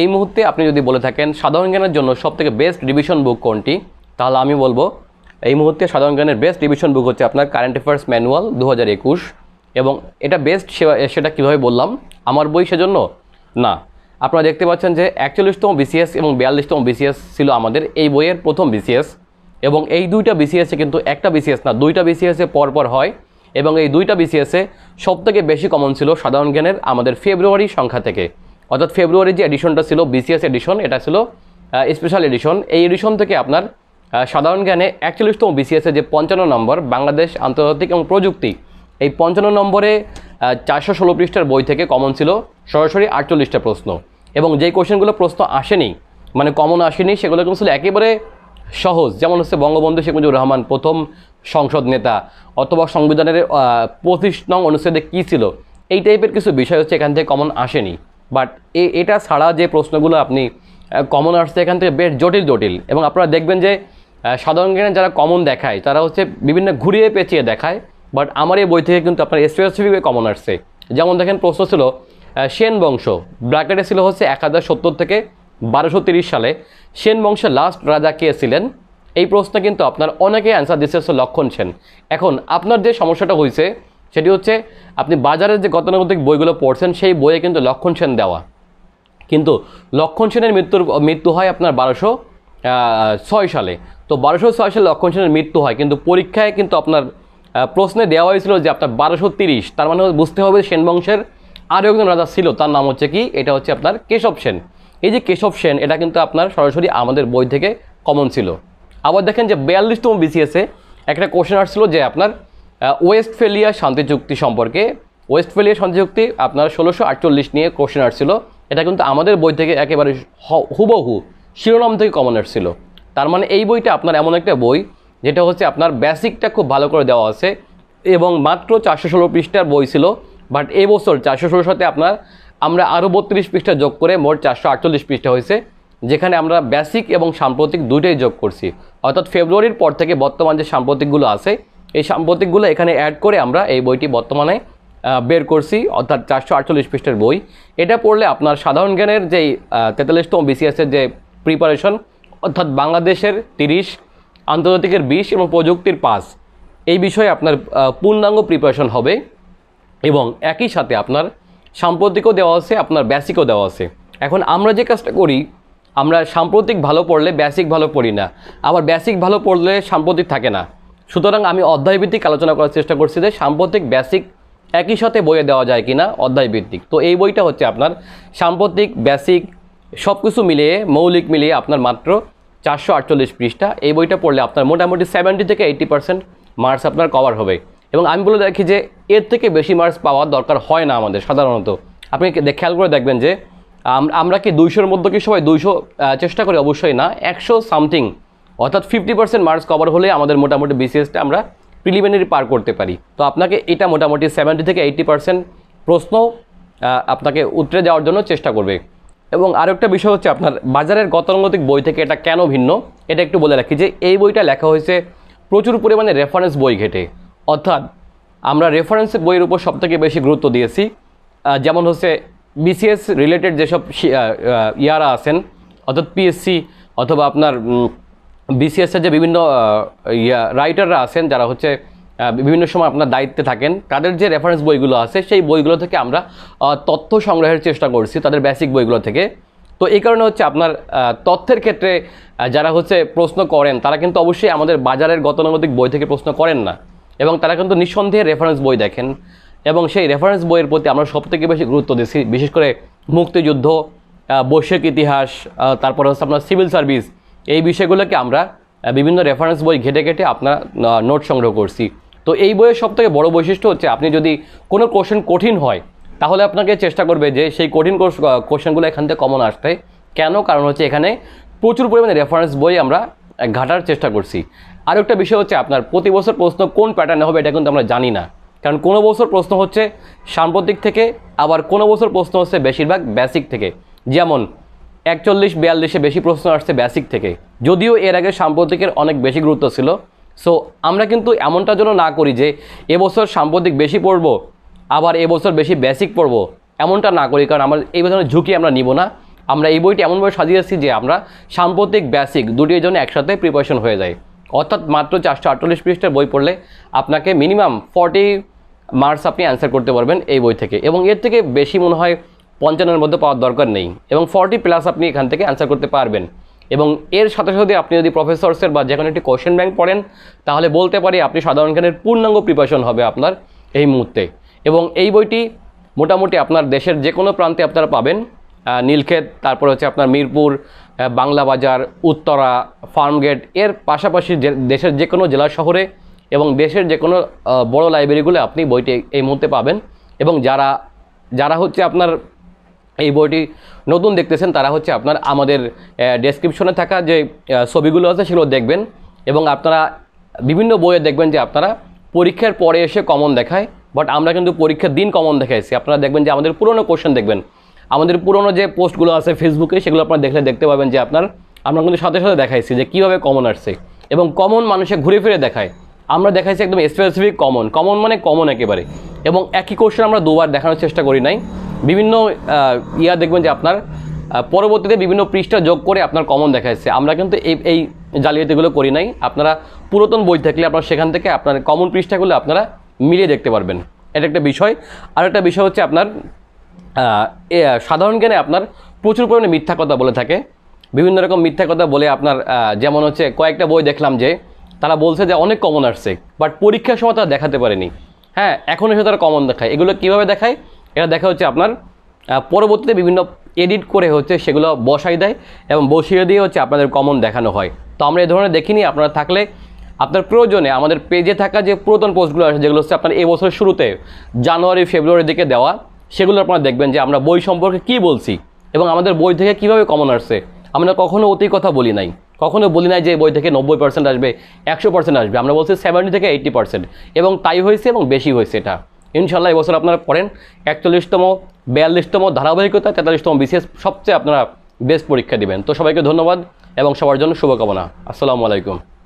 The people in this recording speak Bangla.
এই মুহূর্তে আপনি যদি বলে থাকেন সাধারণ জ্ঞানের জন্য সবথেকে বেস্ট রিভিশন বুক কোনটি তাহলে আমি বলবো এই মুহূর্তে সাধারণ জ্ঞানের বেস্ট রিভিশন বুক হচ্ছে আপনার কারেন্ট অ্যাফেয়ার্স ম্যানুয়াল দু এবং এটা বেস্ট সেটা কীভাবে বললাম আমার বই সেজন্য না আপনারা দেখতে পাচ্ছেন যে একচল্লিশতম বিসিএস এবং বিয়াল্লিশতম বিসিএস ছিল আমাদের এই বইয়ের প্রথম বিসিএস এবং এই দুইটা বিসিএসে কিন্তু একটা বিসিএস না দুইটা বিসিএসে পরপর হয় এবং এই দুইটা বিসিএসে সবথেকে বেশি কমন ছিল সাধারণ জ্ঞানের আমাদের ফেব্রুয়ারি সংখ্যা থেকে অর্থাৎ ফেব্রুয়ারির যে এডিশনটা ছিল বিসিএস এডিশন এটা ছিল স্পেশাল এডিশন এই এডিশন থেকে আপনার সাধারণ জ্ঞানে একচল্লিশতম বিসিএসের যে পঞ্চান্ন নম্বর বাংলাদেশ আন্তর্জাতিক এবং প্রযুক্তি এই পঞ্চান্ন নম্বরে চারশো ষোলো পৃষ্ঠার বই থেকে কমন ছিল সরাসরি আটচল্লিশটা প্রশ্ন এবং যেই কোশ্চেনগুলো প্রশ্ন আসেনি মানে কমন আসেনি সেগুলো কিন্তু ছিল একেবারে সহজ যেমন হচ্ছে বঙ্গবন্ধু শেখ মুজিবুর রহমান প্রথম সংসদ নেতা অথবা সংবিধানের পঁচিশ নং অনুচ্ছেদে কী ছিল এই টাইপের কিছু বিষয় হচ্ছে এখান থেকে কমন আসেনি বাট এটা ছাড়া যে প্রশ্নগুলো আপনি কমন আসছে এখান থেকে বেশ জটিল জটিল এবং আপনারা দেখবেন যে সাধারণ জ্ঞানে যারা কমন দেখায় তারা হচ্ছে বিভিন্ন ঘুরিয়ে পেঁচিয়ে দেখায় বাট আমার এই বই থেকে কিন্তু আপনার স্পেসিফিকভাবে কমন আসছে যেমন দেখেন প্রশ্ন ছিল সেন বংশ ব্র্যাকেটে ছিল হচ্ছে এক হাজার সত্তর থেকে বারোশো তিরিশ সালে সেন বংশের লাস্ট রাজা কে ছিলেন এই প্রশ্নে কিন্তু আপনার অনেকে অ্যান্সার দিচ্ছে লক্ষণ সেন এখন আপনার যে সমস্যাটা হয়েছে সেটি হচ্ছে আপনি বাজারের যে গতানুগতিক বইগুলো পড়ছেন সেই বইয়ে কিন্তু লক্ষণ সেন দেওয়া কিন্তু লক্ষণ সেনের মৃত্যুর মৃত্যু হয় আপনার বারোশো ছয় সালে তো বারোশো ছয় সালে লক্ষণ সেনের মৃত্যু হয় কিন্তু পরীক্ষায় কিন্তু আপনার প্রশ্নে দেওয়া হয়েছিল যে আপনার বারোশো তিরিশ তার মানে বুঝতে হবে সেন বংশের আরও একজন রাজা ছিল তার নাম হচ্ছে কি এটা হচ্ছে আপনার কেশব সেন এই যে কেশব সেন এটা কিন্তু আপনার সরাসরি আমাদের বই থেকে কমন ছিল আবার দেখেন যে বিয়াল্লিশতম বিসিএসে একটা কোশ্চেন আসছিল যে আপনার ওয়েস্টফেলিয়া শান্তি চুক্তি সম্পর্কে ওয়েস্টফেলিয়া শান্তি চুক্তি আপনার ষোলোশো আটচল্লিশ নিয়ে কোশ্চেন আসছিল এটা কিন্তু আমাদের বই থেকে একেবারে হুবহু শিরোনাম থেকে কমন আসছিল তার মানে এই বইটা আপনার এমন একটা বই যেটা হচ্ছে আপনার বেসিকটা খুব ভালো করে দেওয়া আছে এবং মাত্র চারশো ষোলো পৃষ্ঠার বই ছিল বাট এই বছর চারশো ষোলো সাথে আপনার আমরা আরও বত্রিশ পৃষ্ঠা যোগ করে মোট চারশো আটচল্লিশ পৃষ্ঠা হয়েছে যেখানে আমরা বেসিক এবং সাম্প্রতিক দুটোই যোগ করছি অর্থাৎ ফেব্রুয়ারির পর থেকে বর্তমান যে সাম্প্রতিকগুলো আছে এই সাম্প্রতিকগুলো এখানে অ্যাড করে আমরা এই বইটি বর্তমানে বের করছি অর্থাৎ চারশো আটচল্লিশ পৃষ্ঠের বই এটা পড়লে আপনার সাধারণ জ্ঞানের যেই তেতাল্লিশতম বিসিএসের যে প্রিপারেশন অর্থাৎ বাংলাদেশের তিরিশ আন্তর্জাতিকের বিশ এবং প্রযুক্তির পাঁচ এই বিষয়ে আপনার পূর্ণাঙ্গ প্রিপারেশন হবে এবং একই সাথে আপনার সাম্প্রতিকও দেওয়া আছে আপনার ব্যাসিকও দেওয়া আছে এখন আমরা যে কাজটা করি আমরা সাম্প্রতিক ভালো পড়লে ব্যাসিক ভালো পড়ি না আবার ব্যাসিক ভালো পড়লে সাম্প্রতিক থাকে না সুতরাং আমি অধ্যায়ভিত্তিক আলোচনা করার চেষ্টা করছি যে সাম্প্রতিক বেসিক একই সাথে বইয়ে দেওয়া যায় কি না অধ্যায়ভিত্তিক তো এই বইটা হচ্ছে আপনার সাম্প্রতিক বেসিক সব কিছু মিলিয়ে মৌলিক মিলিয়ে আপনার মাত্র চারশো আটচল্লিশ পৃষ্ঠা এই বইটা পড়লে আপনার মোটামুটি সেভেন্টি থেকে এইটি পার্সেন্ট মার্কস আপনার কভার হবে এবং আমি বলে দেখি যে এর থেকে বেশি মার্কস পাওয়ার দরকার হয় না আমাদের সাধারণত আপনি খেয়াল করে দেখবেন যে আমরা কি দুইশোর মধ্যে কি সবাই দুইশো চেষ্টা করি অবশ্যই না একশো সামথিং অর্থাৎ ফিফটি পার্সেন্ট মার্কস কভার হলে আমাদের মোটামুটি বিসিএসটা আমরা প্রিলিমিনারি পার করতে পারি তো আপনাকে এটা মোটামুটি সেভেন্টি থেকে এইটটি পার্সেন্ট প্রশ্ন আপনাকে উত্তরে যাওয়ার জন্য চেষ্টা করবে এবং আরও একটা বিষয় হচ্ছে আপনার বাজারের গতানুগতিক বই থেকে এটা কেন ভিন্ন এটা একটু বলে রাখি যে এই বইটা লেখা হয়েছে প্রচুর পরিমাণে রেফারেন্স বই ঘেটে অর্থাৎ আমরা রেফারেন্স বইয়ের উপর সবথেকে বেশি গুরুত্ব দিয়েছি যেমন হচ্ছে বিসিএস রিলেটেড যেসব ইয়ারা আছেন অর্থাৎ পিএসসি অথবা আপনার বিসিএসের যে বিভিন্ন ইয়া রাইটাররা আছেন যারা হচ্ছে বিভিন্ন সময় আপনার দায়িত্বে থাকেন তাদের যে রেফারেন্স বইগুলো আছে সেই বইগুলো থেকে আমরা তথ্য সংগ্রহের চেষ্টা করছি তাদের বেসিক বইগুলো থেকে তো এই কারণে হচ্ছে আপনার তথ্যের ক্ষেত্রে যারা হচ্ছে প্রশ্ন করেন তারা কিন্তু অবশ্যই আমাদের বাজারের গতানুগতিক বই থেকে প্রশ্ন করেন না এবং তারা কিন্তু নিঃসন্দেহে রেফারেন্স বই দেখেন এবং সেই রেফারেন্স বইয়ের প্রতি আমরা সবথেকে বেশি গুরুত্ব দিচ্ছি বিশেষ করে মুক্তিযুদ্ধ বৈশ্বিক ইতিহাস তারপর হচ্ছে আপনার সিভিল সার্ভিস এই বিষয়গুলোকে আমরা বিভিন্ন রেফারেন্স বই ঘেটে ঘেটে আপনার নোট সংগ্রহ করছি তো এই বইয়ের সবথেকে বড় বৈশিষ্ট্য হচ্ছে আপনি যদি কোনো কোশ্চেন কঠিন হয় তাহলে আপনাকে চেষ্টা করবে যে সেই কঠিন কোশ্চেনগুলো এখান থেকে কমন আসতে কেন কারণ হচ্ছে এখানে প্রচুর পরিমাণে রেফারেন্স বই আমরা ঘাটার চেষ্টা করছি আর একটা বিষয় হচ্ছে আপনার প্রতি বছর প্রশ্ন কোন প্যাটার্নে হবে এটা কিন্তু আমরা জানি না কারণ কোনো বছর প্রশ্ন হচ্ছে সাম্প্রতিক থেকে আবার কোনো বছর প্রশ্ন হচ্ছে বেশিরভাগ বেসিক থেকে যেমন একচল্লিশ বিয়াল্লিশে বেশি প্রশ্ন আসছে বেসিক থেকে যদিও এর আগে সাম্প্রতিকের অনেক বেশি গুরুত্ব ছিল সো আমরা কিন্তু এমনটা যেন না করি যে এবছর সাম্প্রতিক বেশি পড়ব আবার এবছর বেশি বেসিক পড়ব এমনটা না করি কারণ আমার এই ধরনের ঝুঁকি আমরা নিব না আমরা এই বইটি এমনভাবে সাজিয়েছি যে আমরা সাম্প্রতিক বেসিক দুটির জন্য একসাথে প্রিপারেশন হয়ে যায় অর্থাৎ মাত্র চারশো আটচল্লিশ পৃষ্ঠের বই পড়লে আপনাকে মিনিমাম ফর্টি মার্কস আপনি অ্যান্সার করতে পারবেন এই বই থেকে এবং এর থেকে বেশি মনে হয় পঞ্চান্নের মধ্যে পাওয়ার দরকার নেই এবং ফর্টি প্লাস আপনি এখান থেকে অ্যান্সার করতে পারবেন এবং এর সাথে সাথে আপনি যদি প্রফেসরসের বা যে কোনো একটি কোয়েশ্চেন ব্যাংক পড়েন তাহলে বলতে পারি আপনি সাধারণ জ্ঞানের পূর্ণাঙ্গ প্রিপারেশন হবে আপনার এই মুহূর্তে এবং এই বইটি মোটামুটি আপনার দেশের যে কোনো প্রান্তে আপনারা পাবেন নীলক্ষেত তারপর হচ্ছে আপনার মিরপুর বাংলা বাজার উত্তরা ফার্মগেট এর পাশাপাশি দেশের যে কোনো জেলা শহরে এবং দেশের যে কোনো বড় লাইব্রেরিগুলো আপনি বইটি এই মুহূর্তে পাবেন এবং যারা যারা হচ্ছে আপনার এই বইটি নতুন দেখতেছেন তারা হচ্ছে আপনার আমাদের ডেসক্রিপশনে থাকা যে ছবিগুলো আছে সেগুলো দেখবেন এবং আপনারা বিভিন্ন বইয়ে দেখবেন যে আপনারা পরীক্ষার পরে এসে কমন দেখায় বাট আমরা কিন্তু পরীক্ষার দিন কমন দেখাইছি আপনারা দেখবেন যে আমাদের পুরনো কোশ্চেন দেখবেন আমাদের পুরনো যে পোস্টগুলো আছে ফেসবুকে সেগুলো আপনারা দেখলে দেখতে পাবেন যে আপনার আমরা কিন্তু সাথে সাথে দেখাইছি যে কীভাবে কমন আসছে এবং কমন মানুষে ঘুরে ফিরে দেখায় আমরা দেখাইছি একদম স্পেসিফিক কমন কমন মানে কমন একেবারে এবং একই কোশ্চেন আমরা দুবার দেখানোর চেষ্টা করি নাই বিভিন্ন ইয়া দেখবেন যে আপনার পরবর্তীতে বিভিন্ন পৃষ্ঠা যোগ করে আপনার কমন দেখাচ্ছে আমরা কিন্তু এই এই জালিয়াতিগুলো করি নাই আপনারা পুরাতন বই থাকলে আপনারা সেখান থেকে আপনার কমন পৃষ্ঠাগুলো আপনারা মিলিয়ে দেখতে পারবেন এটা একটা বিষয় আর একটা বিষয় হচ্ছে আপনার সাধারণ জ্ঞানে আপনার প্রচুর পরিমাণে মিথ্যা কথা বলে থাকে বিভিন্ন রকম মিথ্যা কথা বলে আপনার যেমন হচ্ছে কয়েকটা বই দেখলাম যে তারা বলছে যে অনেক কমন আসছে বাট পরীক্ষার সময় তারা দেখাতে পারেনি হ্যাঁ এখন এসে তারা কমন দেখায় এগুলো কীভাবে দেখায় এটা দেখা হচ্ছে আপনার পরবর্তীতে বিভিন্ন এডিট করে হচ্ছে সেগুলো বসাই দেয় এবং বসিয়ে দিয়ে হচ্ছে আপনাদের কমন দেখানো হয় তো আমরা এই ধরনের দেখিনি আপনারা থাকলে আপনার প্রয়োজনে আমাদের পেজে থাকা যে পুরাতন পোস্টগুলো আছে যেগুলো হচ্ছে আপনার এবছরের শুরুতে জানুয়ারি ফেব্রুয়ারির দিকে দেওয়া সেগুলো আপনারা দেখবেন যে আমরা বই সম্পর্কে কি বলছি এবং আমাদের বই থেকে কিভাবে কমন আসছে আমরা কখনো অতি কথা বলি নাই কখনো বলি না যে বই থেকে নব্বই পার্সেন্ট আসবে একশো পার্সেন্ট আসবে আমরা বলছি সেভেন্টি থেকে এইটটি পার্সেন্ট এবং তাই হয়েছে এবং বেশি হয়েছে এটা ইনশাল্লাহ এবছর আপনারা পড়েন একচল্লিশতম বিয়াল্লিশতম ধারাবাহিকতা তেতাল্লিশতম বিশেষ সবচেয়ে আপনারা বেস্ট পরীক্ষা দিবেন তো সবাইকে ধন্যবাদ এবং সবার জন্য শুভকামনা আসসালামু আলাইকুম